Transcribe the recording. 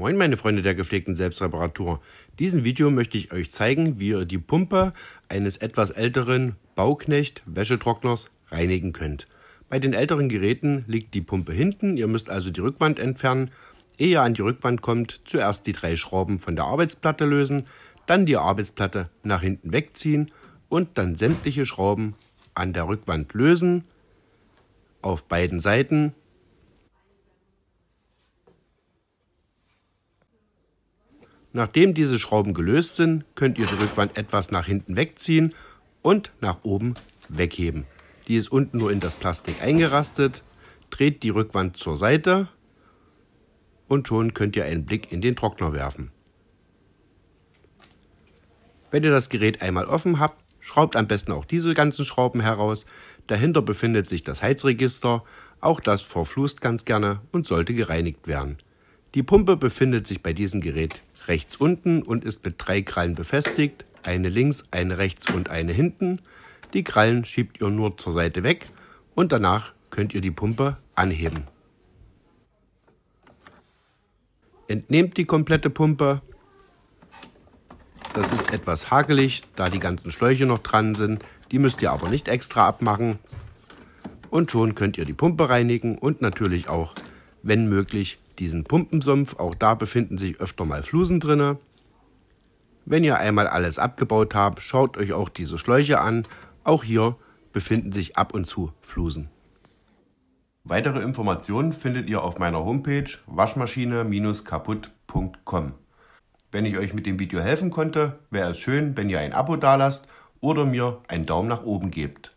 Moin meine Freunde der gepflegten Selbstreparatur. Diesen Video möchte ich euch zeigen, wie ihr die Pumpe eines etwas älteren Bauknecht Wäschetrockners reinigen könnt. Bei den älteren Geräten liegt die Pumpe hinten, ihr müsst also die Rückwand entfernen. Ehe ihr an die Rückwand kommt, zuerst die drei Schrauben von der Arbeitsplatte lösen, dann die Arbeitsplatte nach hinten wegziehen und dann sämtliche Schrauben an der Rückwand lösen, auf beiden Seiten Nachdem diese Schrauben gelöst sind, könnt ihr die Rückwand etwas nach hinten wegziehen und nach oben wegheben. Die ist unten nur in das Plastik eingerastet. Dreht die Rückwand zur Seite und schon könnt ihr einen Blick in den Trockner werfen. Wenn ihr das Gerät einmal offen habt, schraubt am besten auch diese ganzen Schrauben heraus. Dahinter befindet sich das Heizregister. Auch das verflußt ganz gerne und sollte gereinigt werden. Die Pumpe befindet sich bei diesem Gerät rechts unten und ist mit drei Krallen befestigt, eine links, eine rechts und eine hinten. Die Krallen schiebt ihr nur zur Seite weg und danach könnt ihr die Pumpe anheben. Entnehmt die komplette Pumpe. Das ist etwas hakelig, da die ganzen Schläuche noch dran sind. Die müsst ihr aber nicht extra abmachen. Und schon könnt ihr die Pumpe reinigen und natürlich auch, wenn möglich, diesen Pumpensumpf. Auch da befinden sich öfter mal Flusen drinne. Wenn ihr einmal alles abgebaut habt, schaut euch auch diese Schläuche an. Auch hier befinden sich ab und zu Flusen. Weitere Informationen findet ihr auf meiner Homepage waschmaschine-kaputt.com. Wenn ich euch mit dem Video helfen konnte, wäre es schön, wenn ihr ein Abo dalasst oder mir einen Daumen nach oben gebt.